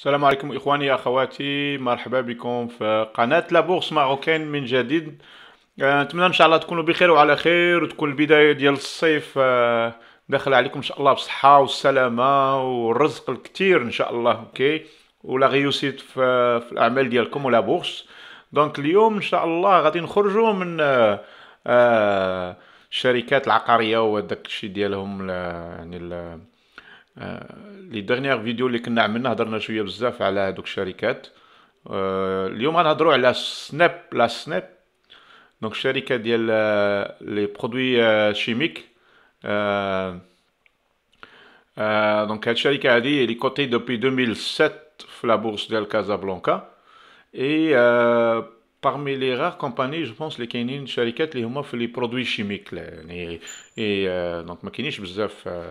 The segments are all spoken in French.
السلام عليكم اخواني اخواتي مرحبا بكم في قناه لا بورس من جديد آه، نتمنى ان شاء الله تكونوا بخير وعلى خير وتكون البدايه ديال الصيف آه، داخله عليكم ان شاء الله بالصحه والسلامه والرزق الكثير ان شاء الله اوكي ولا غيوسيت في, في الاعمال ديالكم ولا بورس دونك اليوم ان شاء الله غادي نخرجوا من الشركات آه، العقاريه وداك الشيء ديالهم يعني Euh, les dernières vidéos que nous avons euh, a nous la la Snap, donc société euh, les produits chimiques. Donc cette est cotée depuis 2007 dans la bourse de Casablanca et parmi les rares compagnies, je pense les canines, une les les produits chimiques Et donc je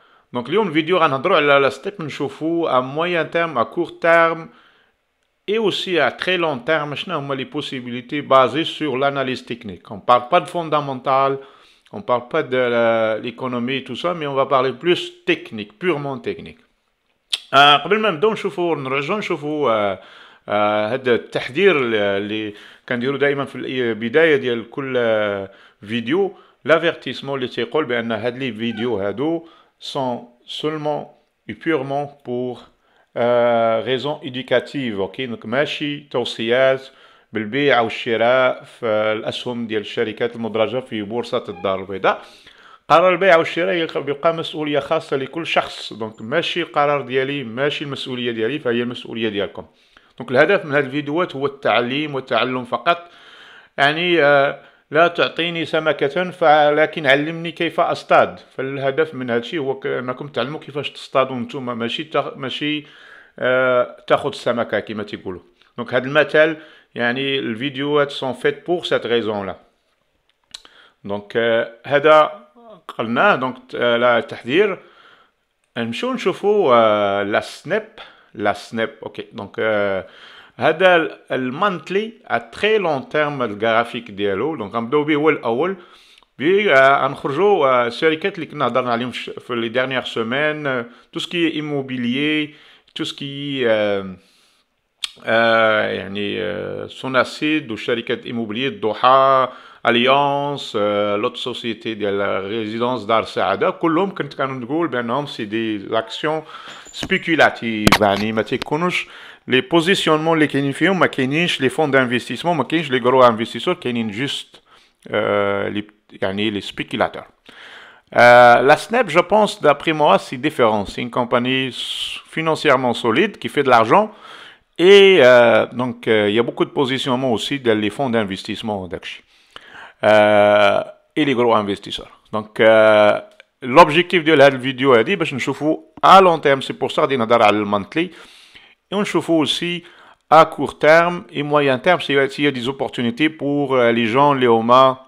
Donc, il y a une vidéo en endroit la step à moyen terme, à court terme et aussi à très long terme. Je sont les possibilités basées sur l'analyse technique. On ne parle pas de fondamental, on ne parle pas de l'économie et tout ça, mais on va parler plus technique, purement technique. Avant euh, même dans chouffou, on rejoint chouffou. هذا التحضير اللي كنديرو دائما في البدايه ديال كل فيديو لافيرتيسمون اللي تيقول بان هاد لي sont seulement et purement pour euh, raisons éducatives. اوكي دونك ماشي توصيات بالبيع الشراء في الاسهم ديال الشركات المدرجه في بورصه الدار البيضاء قرار البيع الشراء يبقى مسؤوليه خاصه لكل شخص دونك ماشي قرار ديالي ماشي المسؤوليه ديالي فهي المسؤوليه ديالكم دونك الهدف من هذه الفيديوهات هو التعليم والتعلم فقط يعني آه لا تعطيني سمكة فلكن علمني كيف اصطاد فالهدف من هادشي هو انكم تعلموا كيفاش تصطادوا نتوما ماشي تخ... ماشي آه... تاخذ السمكه كما تيقولوا دونك هاد المثل يعني الفيديوهات سون فيت بور سات ريزون لا دونك آه، هذا قلناه دونك آه، لا تحذير نمشيو نشوفوا آه، لا سنيب لا سنيب اوكي دونك C'est le « monthly », à très long terme. graphique Donc, on va commencer par le premier. Et on va revenir les sociétés que nous avons rencontrées les dernières semaines. Euh, tout ce qui est immobilier, tout ce qui est euh, euh, son assiette les sociétés d'immobilier Doha, Alliance, ou les sociétés de la résidence d'Arsada. Tout le monde était en train de dire c'est des actions spéculatives, c'est-à-dire qu'ils ne se les positionnements, les ma les fonds d'investissement, les gros investisseurs, sont juste euh, les, les spéculateurs. Euh, la Snap, e je pense, d'après moi, c'est différent. C'est une compagnie financièrement solide qui fait de l'argent. Et euh, donc, euh, il y a beaucoup de positionnements aussi dans les fonds d'investissement d'Akshi et les gros investisseurs. Donc, l'objectif de la vidéo est dit, bah, je nous à long terme, c'est pour ça à a monthly. Et on chauffe aussi à court terme et moyen terme, s'il y a des opportunités pour euh, les gens, les homards,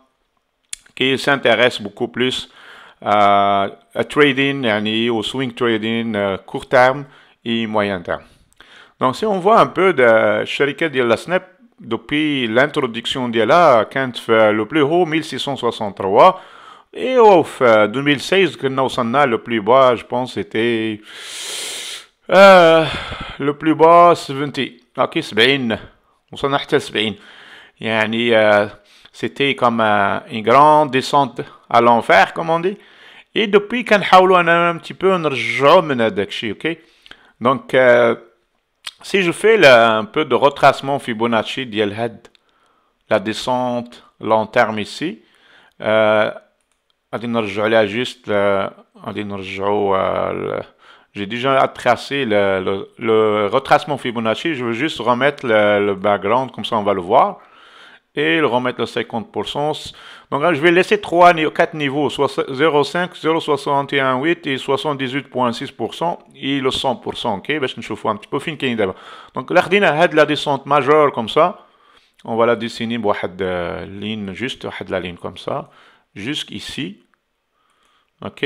qui s'intéressent beaucoup plus à, trading, et au swing trading euh, court terme et moyen terme. Donc, si on voit un peu de Sharika de la Snap e depuis l'introduction de la quand le plus haut 1663, et au 2016, euh, a le plus bas, je pense, c'était euh, le plus bas, 70 ok, 70 وصلنا حتى 70 c'était comme euh, une grande descente à l'enfer, comme on dit. Et depuis qu'on a un petit peu, on ok Donc, euh, si je fais un peu de retracement Fibonacci la descente long terme ici, on va juste, on va j'ai déjà tracé le, le, retracement Fibonacci. Je veux juste remettre le, background, comme ça on va le voir. Et remettre le 50%. Donc là, je vais laisser 4 niveaux, 0,5, 0,618 et 78,6% et le 100%. Ok, je chauffe un petit peu fin d'abord. Donc là, on a la descente majeure comme ça. On va la dessiner une ligne, juste la ligne comme ça. Jusqu'ici. Ok.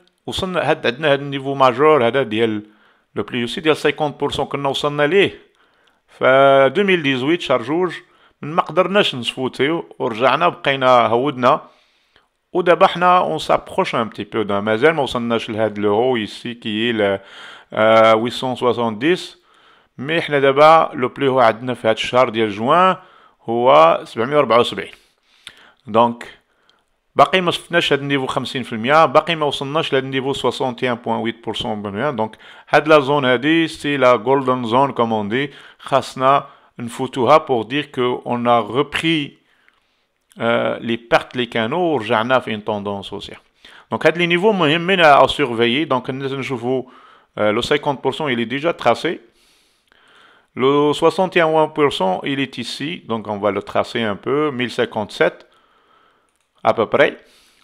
وصلنا هاد عندنا هاد النيفو ماجور هذا ديال لو بلي سي ديال 50% كنا وصلنا ليه ف 2018 شهر جوج ما قدرناش نسفوتيو ورجعنا بقينا هودنا ودابا حنا اون سابروش ان بتي بو دا مازال ما وصلناش لهاد لو هو ايسي كي ل 870 مي حنا دابا لو بلي هو عندنا في هاد الشهر ديال جوان هو 774 دونك Bâti au niveau 55, bâti au niveau 61,8%. Donc, cette zone, c'est la Golden Zone comme on dit. une pour dire que on a repris euh, les pertes, les canaux. J'en avais une tendance aussi. Donc, les niveaux, moi, je à surveiller. Donc, euh, le 50%, il est déjà tracé. Le 61,1%, il est ici. Donc, on va le tracer un peu. 1057 à peu près.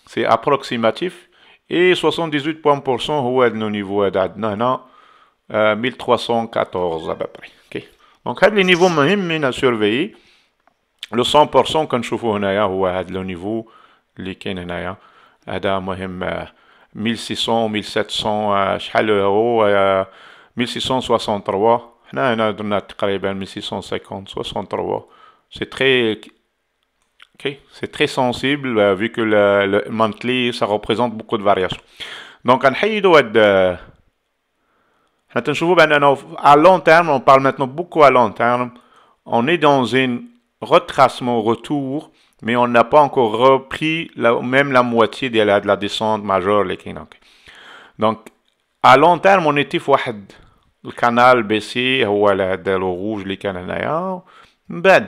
C'est approximatif. Et 78 points le niveau d'Adnan 1314 euh, à peu près. Donc, le niveau nous à surveillé. Le 100% qu'on nous avons c'est le niveau, Il y a 1600, 1700, 1663, 1650, 63, c'est très c'est très sensible euh, vu que le, monthly, ça représente beaucoup de variations. Donc, euh, ben, à long terme, on parle maintenant beaucoup à long terme. On est dans un retracement, retour, mais on n'a pas encore repris même la moitié de la, de la descente majeure. Donc, à long terme, on était le canal baissé, ou le rouge, les canadiens. Ben,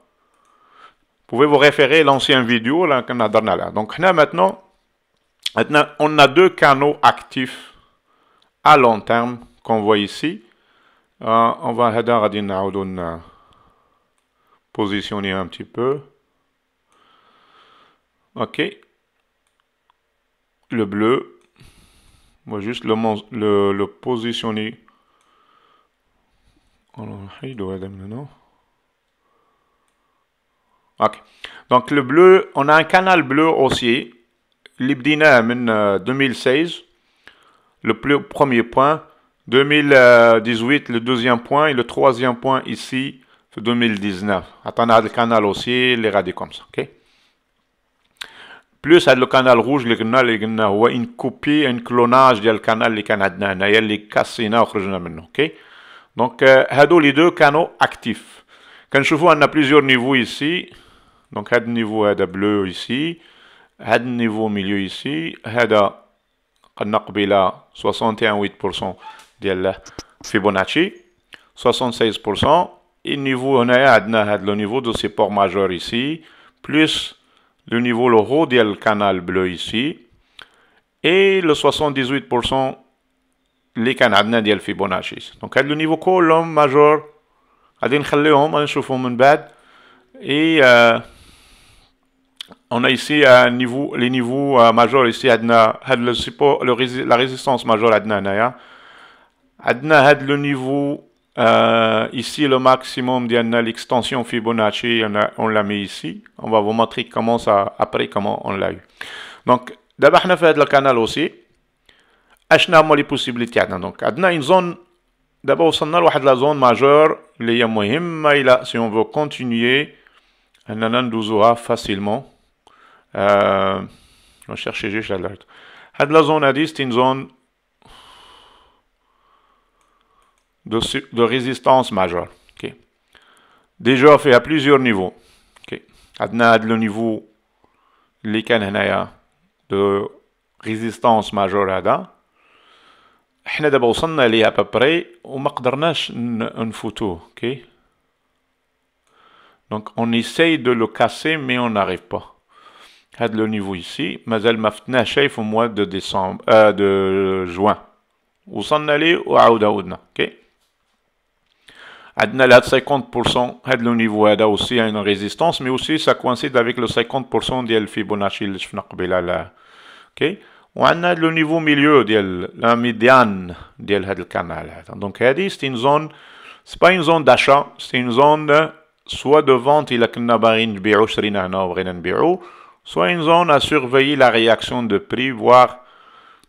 pouvez vous référer à l'ancienne vidéo qu'on a là. Donc maintenant, maintenant, on a deux canaux actifs à long terme qu'on voit ici. Euh, on va euh, positionner un petit peu. OK. Le bleu. On va juste le, le, le positionner. Alors, il doit être donc le bleu, on a un canal bleu haussier, Libdina 2016, euh, le premier point, 2018 le deuxième point et le troisième point ici, 2019. a le canal haussier, les radis comme ça, OK plus le canal rouge clonage il اللي a هو canal a ان كلوناج ديال canal, اللي كان عندنا هنايا اللي y a منه euh, les deux canaux actifs. Quand je اكتيف on a plusieurs niveaux, ici donc, had niveau de bleu ici, had niveau milieu ici, had 61 61,8% de Fibonacci, 76%, et niveau le niveau de support ports majeurs ici, plus le niveau le haut du canal bleu ici, et le 78% les canal de Fibonacci. Donc, had le niveau colonne majeur, had n'khaleom, an un peu et euh, on a ici un euh, niveau, les niveaux euh, majeurs ici عندنا le support la résistance majeure عندنا هنايا عندنا le niveau euh, ici le maximum ديالنا l'extension Fibonacci on, l'a mis ici on va vous montrer comment ça après comment on l'a eu donc on حنا في le canal aussi اشنا هما لي بوسيبيليتي عندنا دونك عندنا une zone d'abord وصلنا لواحد zone zone majeure اللي هي مهمه الى سي اون فو كونتينيي اننا ندوزوها facilement. Je euh, vais chercher juste à C'est une zone de résistance majeure. Déjà fait à plusieurs niveaux. C'est le niveau de résistance majeure. C'est un à peu près. On ne peut pas Donc on essaye de le casser, mais on n'arrive pas le niveau ici, mais elle m'a fait un chef au mois de décembre, euh, de juin. Où s'en aller que à Ouda Ouda, ok? Adnala 50% de le niveau aussi une résistance, mais aussi ça coïncide avec le 50% du Fibonacci, le y euh, ok? on a le niveau milieu la médiane de canal. Donc, c'est une zone, c'est pas une zone d'achat, c'est une zone euh, soit de vente, il a un bureau de soit une zone à surveiller la réaction de prix, voir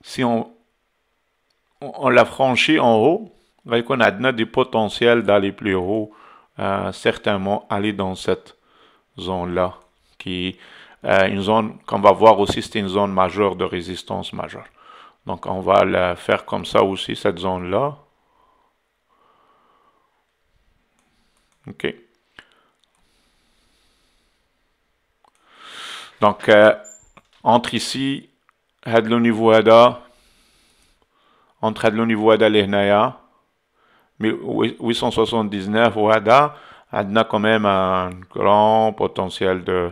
si on, on la franchi en haut, et qu'on a du potentiel d'aller plus haut, euh, certainement aller dans cette zone-là, qui euh, une zone qu'on va voir aussi, c'est une zone majeure de résistance majeure. Donc on va la faire comme ça aussi, cette zone-là. OK. Donc, euh, entre ici, Hadlo Nivuada, entre Hadlo Nivuada et Lehnaya, 879 Wada, a quand même un grand potentiel de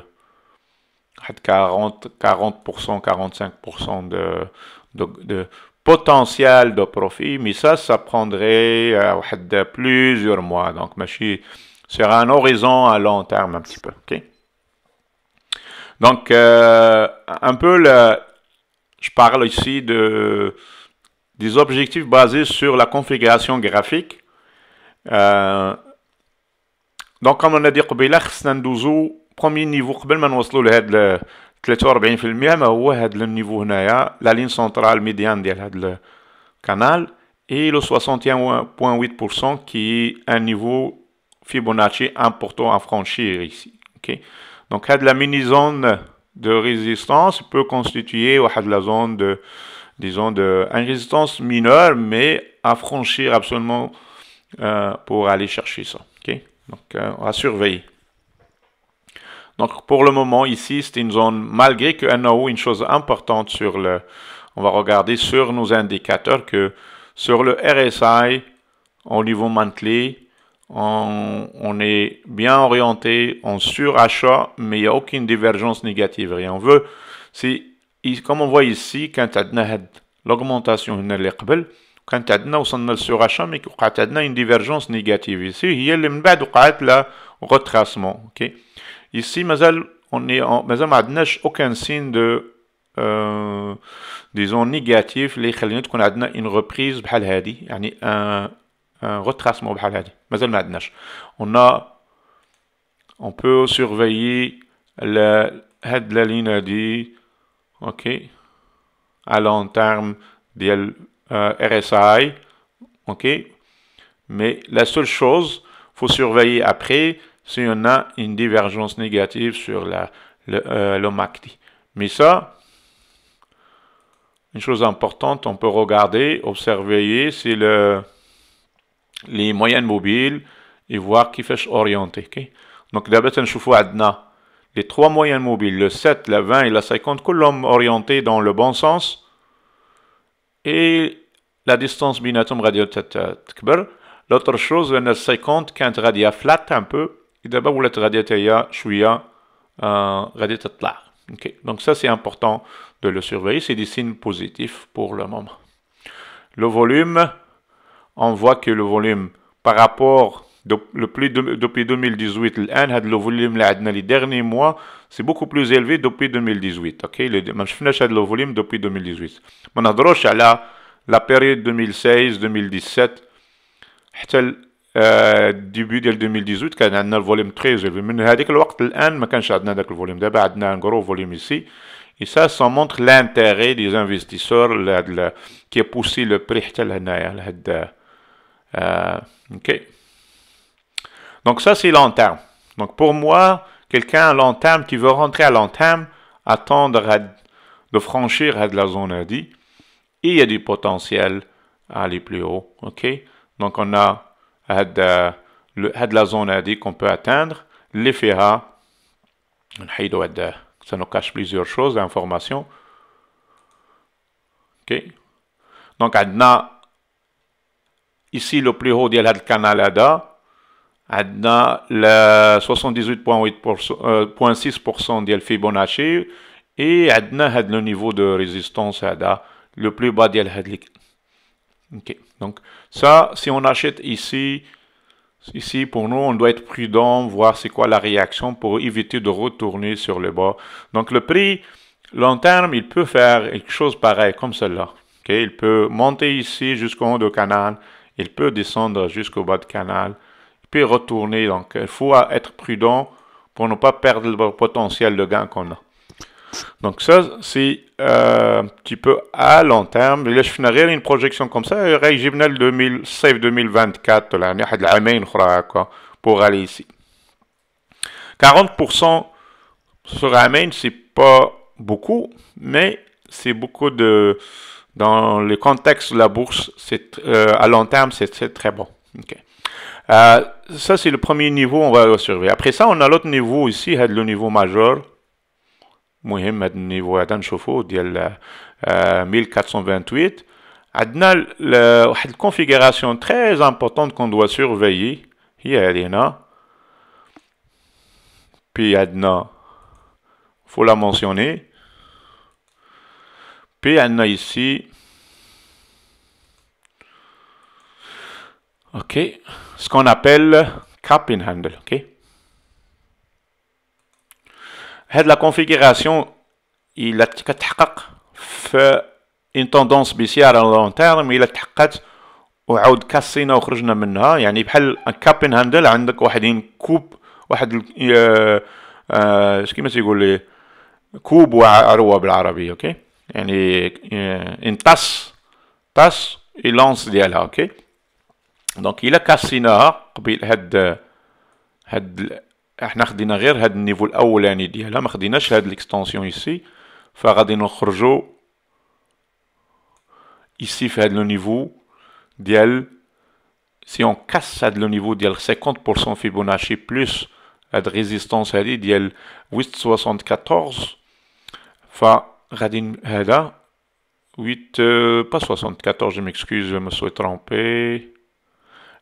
40, 40%, 45% de, de, potentiel de profit, mais ça, ça prendrait euh, plusieurs mois. Donc, c'est un horizon à long terme un petit peu. ok donc, euh, un peu, je parle ici de, des objectifs basés sur la configuration graphique. Euh, donc, comme on a dit, premier niveau, قبل ما نوصلوا le 43% le هو هذا niveau هنايا la ligne le et le 61.8% qui est un niveau Fibonacci important à franchir ici. Okay? Donc, de la mini-zone de résistance peut constituer de la zone de, disons, de, une résistance mineure, mais à franchir absolument euh, pour aller chercher ça. Donc, on euh, va surveiller. Donc, pour le moment, ici, c'est une zone, malgré que NAO, une chose importante sur le, on va regarder sur nos indicateurs que sur le RSI, au niveau mantelé, on, est bien orienté, en surachat, mais il n'y a aucune divergence négative. rien on veut, si, comme on voit ici, quand l'augmentation quand وصلنا surachat mais وقعت a une divergence négative ici il y a le retracement OK ici on est aucun signe de euh, disons négatif اللي a une reprise retracement بحال هذه on peut surveiller la, ligne لا لين هادي à long terme ديال euh, RSI ok mais la seule chose faut surveiller après si on a une divergence négative sur la le euh, MACD mais ça une chose importante on peut regarder observer si le les moyennes mobiles et voir qui fait orienter okay? donc دابا تنشوفوا adna les trois moyennes mobiles le 7 la 20 et la 50 كلهم orientés dans le bon sens et la distance بيناتهم غادي تكبر l'autre chose لان 50, 50 كانت radia flat un peu et d'abord vous le radia شويه غادي تطلع donc ça c'est important de le surveiller c'est des signes positifs pour le moment le volume on voit que le volume par rapport depuis 2018 le volume les derniers mois c'est beaucoup plus élevé depuis 2018 OK le volume depuis 2018 euh, on a la période 2016 2017 début de 2018 car un volume très élevé من هذيك volume. volume on a gros volume ici et ça ça montre l'intérêt des investisseurs qui a poussé le prix حتى euh, OK. Donc ça, c'est long terme. Donc pour moi, quelqu'un à long terme qui veut rentrer à long terme, attendre de franchir à la zone il y a du potentiel à aller plus haut. OK? Donc on a à la zone AD qu'on peut atteindre. L'effet A, ça nous cache plusieurs choses, informations OK? Donc, Adna ici le plus haut y Canada, عندنا 78.6% Fibonacci et Et عندنا à le niveau de résistance à plus le plus bas de OK. Donc ça, si on achète ici, ici pour nous, on doit être prudent, voir c'est quoi la réaction pour éviter de retourner sur le bas. Donc le prix long terme, il peut faire quelque chose pareil comme celle-là. il peut monter ici jusqu'au haut de canal, il peut descendre jusqu'au bas du canal, puis retourner, donc il faut être prudent pour ne pas perdre le potentiel de gain qu'on a. Donc ça, c'est euh, un petit peu à long terme. je finirai une projection comme ça, il جبنا 2000 Save 2024 l'année واحد pour aller ici. 40% sur ramène c'est pas beaucoup, mais c'est beaucoup de dans le contexte de la bourse, c'est, euh, à long terme, c'est très bon. Euh, ça, c'est le premier niveau, on va surveiller. Après ça, on a l'autre niveau ici, le niveau majeur. مهم niveau النيفو هذا نشوفوه ديال 1428 configuration très importante qu'on doit surveiller surveiller. y il y Puis, Puis Il faut la mentionner. P on a ici. OK. Ce qu'on appelle capping handle. OK. هاد la configuration il a fait une tendance baissière à long terme il a تحققت وعاود كاسينا وخرجنا منها يعني بحال كابين هاندل عندك واحد كوب واحد اش كيما تيقول لي كوب وعروه بالعربيه اوكي okay? une, une uh, tasse, tasse et lance de ok? Donc il a cassé nord, qu'il a a niveau le de l'extension ici, fera des nos ici fait le niveau de si on casse de le niveau de 50% Fibonacci plus la résistance à 874 enfin Radin Heda, 8, euh, pas 74, je m'excuse, je me suis trompé.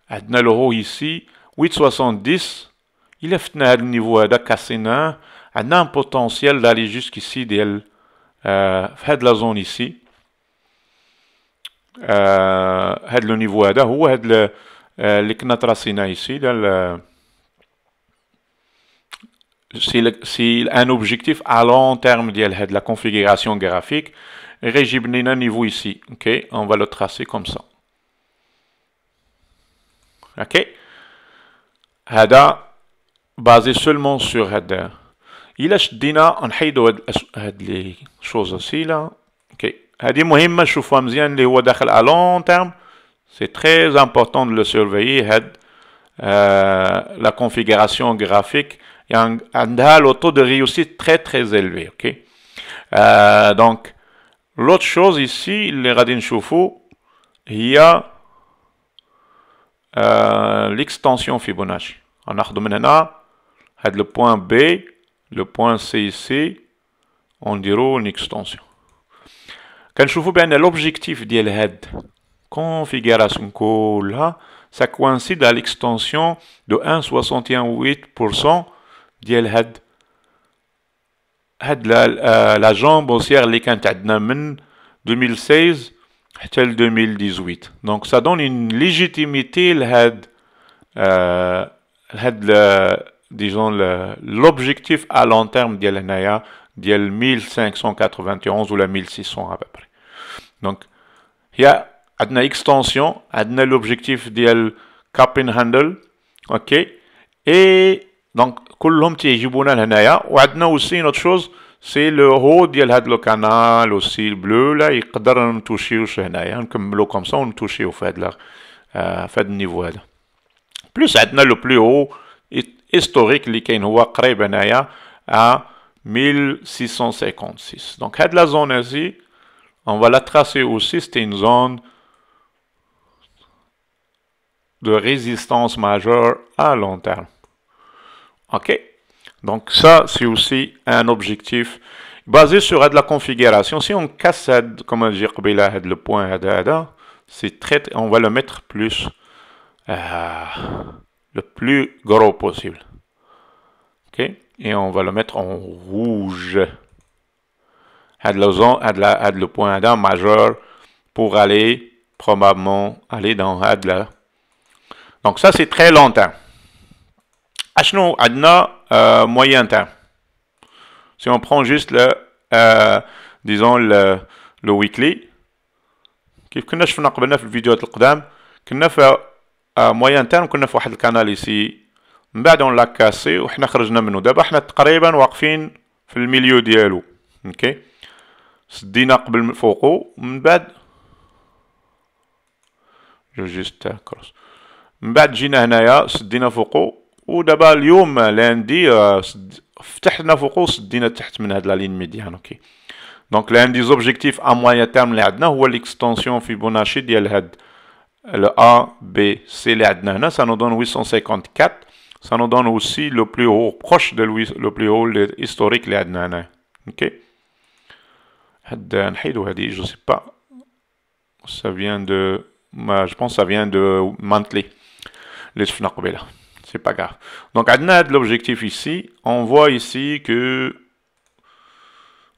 Adna Loro ici, 8,70. Il est à le niveau Heda, Kassina. Adna a un potentiel d'aller jusqu'ici, d'elle, euh, Had la zone ici. Had euh, le niveau Heda, ou Had euh, ici, si un objectif à long terme de la configuration graphique. régime un niveau ici. ok On va le tracer comme ça. OK هذا basé seulement sur هذا Il شدينا نحيدوا هاد لي شوز là هذه à long terme c'est très important de le surveiller euh, la configuration graphique il y a un taux de réussite très très élevé. ok euh, donc, l'autre chose ici, les il y a euh, l'extension Fibonacci. On a le point B, le point C ici, on dirait une extension. Quand je bien l'objectif de la configuration là, hein, ça coïncide à l'extension de 1,618% dial euh, la jambe haussière à 2016 et tel 2018 donc ça donne une légitimité euh, il l'objectif à long terme dial naya dial 1591 ou la 1600 à peu près donc il y une extension à l'objectif objectif dial cap handle ok et donc, tous ceux qui nous intéressent ici, et nous aussi une chose, c'est le haut de ce le bleu, il est possible de le toucher ici, de le comme ça, et de le toucher à ce niveau-là. plus, nous le plus haut historique, qui est près d'ici, à 1656. Donc, cette zone-ci, on va la tracer aussi, c'est une zone de résistance majeure à long terme. OK Donc ça, c'est aussi un objectif basé sur de la configuration. Si on casse, comment dire, le point, c'est on va le mettre plus, euh, le plus gros possible. OK Et on va le mettre en rouge. Le, zone, la, le point d'un majeur pour aller probablement aller dans là. Donc ça c'est très longtemps. اشنو عندنا euh, moyen terme Si on prend juste le, euh, disons le, le weekly, كيف كنا شفنا قبلنا في الفيديوهات القدام كنا في موين آه، تيرم كنا في واحد الكانال سي من بعد اون لاكاسي وحنا خرجنا منه دابا حنا تقريبا واقفين في الميليو ديالو اوكي سدينا قبل من فوقو من بعد جو كروس من بعد جينا هنايا سدينا فوقو Ou d'abord, euh, l'un des a ligne médiane. Donc objectif à moyen terme, c'est ou l'extension Fibonacci de la, B, hein, ça nous donne 854. Ça nous donne aussi le plus haut proche de lui, le plus haut historique l'adnà. un hein, Je ne sais pas. Ça vient de, je pense, que ça vient de Mantley. les là. C'est pas grave. Donc, de l'objectif ici, on voit ici que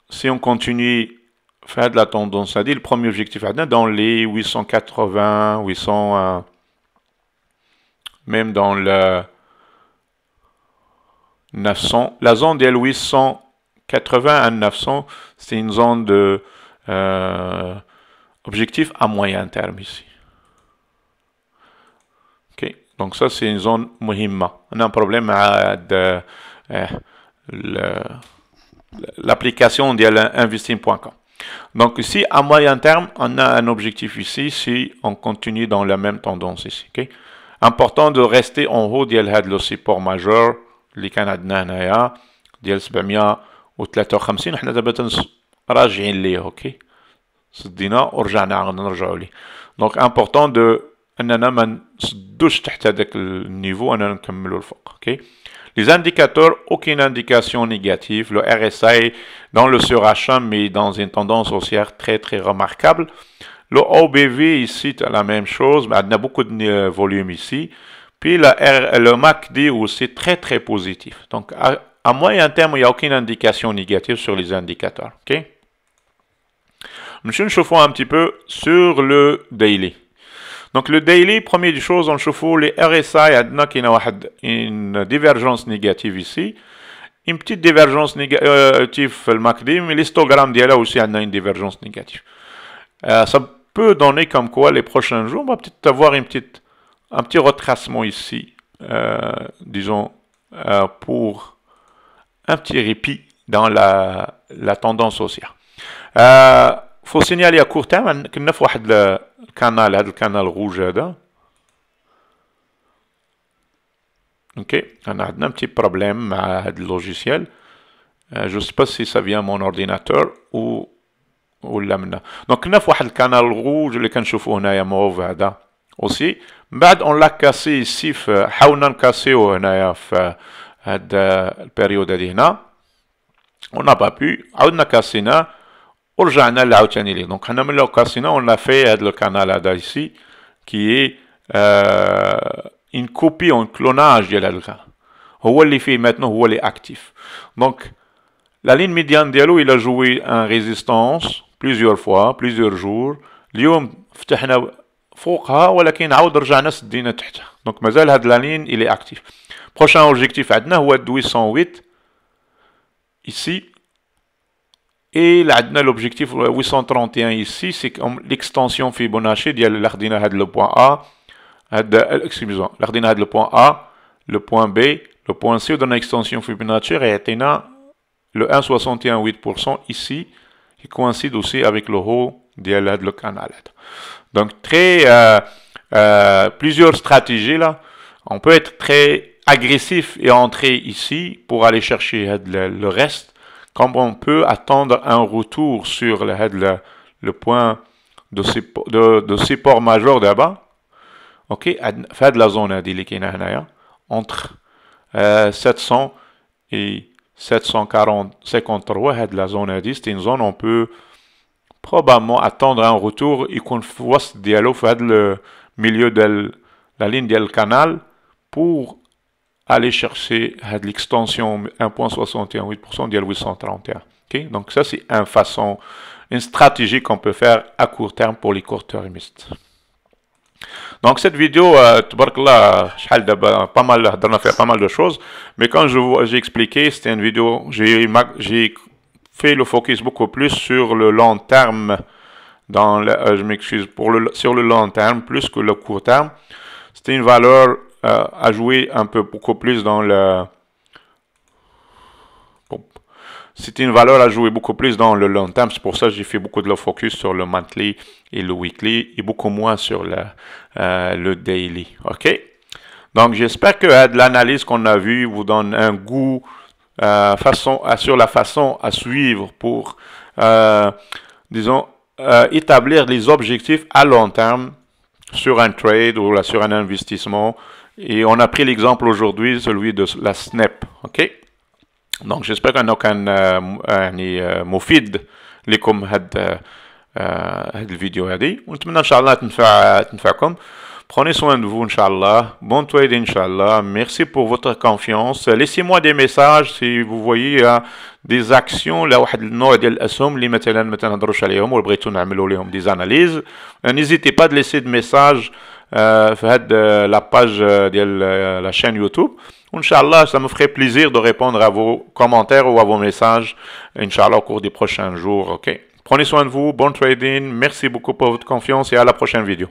si on continue faire de la tendance à dire, le premier objectif à dans les 880, 800, même dans le 900, la zone des 880 à 900, c'est une zone de euh, objectif à moyen terme ici. Donc ça, c'est une zone muhimma. On a un problème de euh, l'application d'investing.com. Donc ici, à moyen terme, on a un objectif ici si on continue dans la même tendance ici. Important de rester en haut de support majeur, les كان عندنا هنايا ديال de اننا ما نسدوش تحت Les indicateurs, aucune indication négative. Le RSI dans le surachat, mais dans une tendance haussière très, très remarquable. Le OBV ici, la même chose, mais y a beaucoup de euh, volume ici. Puis le, MACD aussi, très, très positif. Donc, à, moyen terme, il n'y a aucune indication négative sur les indicateurs. OK? Nous chauffons un petit peu sur le daily. Donc le daily, première chose, on chauffe les RSI, il y a une divergence négative ici. Une petite divergence négative, euh, le MACD, mais l'histogramme d'IALA aussi a une divergence négative. Euh, ça peut donner comme quoi les prochains jours, on va peut-être avoir une petite, un petit retracement ici, euh, disons, pour un petit répit dans la, la tendance haussière. Il faut signaler à court terme que 9 كانال هذا الكانال غوج هذا اوكي انا عندنا امتي بروبليم مع هذا اللوجيسيال جو سي با سي سا فيا مون اورديناتور و ولا منا دونك كنا في واحد الكانال غوج اللي كنشوفوه هنايا موف هذا اوسي من بعد اون لا كاسي سي حاولنا نكاسيو هنايا في هاد البيريود هادي هنا اون با عاودنا كاسيناه ورجعنا لعاوتاني ليه دونك حنا من لوكاسينا اون في هذا الكانال هذا ici كي اي اون كوبي اون كلوناج ديال هذا الكا هو اللي فيه ماتنو هو اللي اكتيف دونك لا لين ميديان ديالو الى جوي ان ريزيستونس بليزيور فوا بليزيور جور اليوم فتحنا فوقها ولكن عاود رجعنا سدينا تحتها دونك مازال هاد لا لين الي اكتيف بروشان اوبجيكتيف عندنا هو 208 ici Et l'objectif 831 euh, ici, c'est comme l'extension Fibonacci, l'ardina le point A, euh, excusez-moi, le point A, le point B, le point C, dans l'extension Fibonacci, et a le 1,618% ici, qui coïncide aussi avec le haut de le canal. Donc, très, euh, plusieurs stratégies là. On peut être très agressif et entrer ici pour aller chercher le reste comme on peut attendre un retour sur le, le, point de ces, de, de ports majeurs d'abord, ok, fait de la zone entre 700 euh, et 753 de la zone c'est une zone où on peut probablement attendre un retour et qu'on fasse dialogue le milieu de la ligne du canal pour aller chercher l'extension 8% de 831. Donc ça, c'est une façon, une stratégie qu'on peut faire à court terme pour les court-termistes. Donc cette vidéo, euh, là, euh, pas mal, on a fait pas mal de choses, mais quand j'ai expliqué, c'était une vidéo, j'ai fait le focus beaucoup plus sur le long terme, dans euh, je m'excuse, pour le, sur le long terme plus que le court terme. C'était une valeur à euh, jouer un peu beaucoup plus dans le. Bon. C'est une valeur à jouer beaucoup plus dans le long terme. C'est pour ça que j'ai fait beaucoup de le focus sur le monthly et le weekly et beaucoup moins sur le, euh, daily. OK? Donc, j'espère que euh, l'analyse qu'on a vue vous donne un goût façon, sur la façon à suivre pour, disons, établir les objectifs à long terme sur un trade ou sur un investissement et on a pris l'exemple aujourd'hui, celui de la SNEP. OK? Donc, j'espère qu'on a qu'un مفيد لكم هاد هاد الفيديو هادي ونتمنى ان شاء الله تنفع تنفعكم Prenez soin de vous, Inch'Allah. Bon trade, Inch'Allah. Merci pour votre confiance. Laissez-moi des messages si vous voyez hein, des actions. Là, نوع ديال الاسهم اللي مثلا ما تنهضروش عليهم وبغيتوا نعملوا des analyses. N'hésitez pas de laisser des messages. في euh, la page euh, de euh, la chaîne YouTube. وان ça me ferait plaisir de répondre à vos commentaires ou à vos messages Inch'Allah, au cours des prochains jours OK Prenez soin de vous, bon trading, merci beaucoup pour votre confiance et à la prochaine vidéo.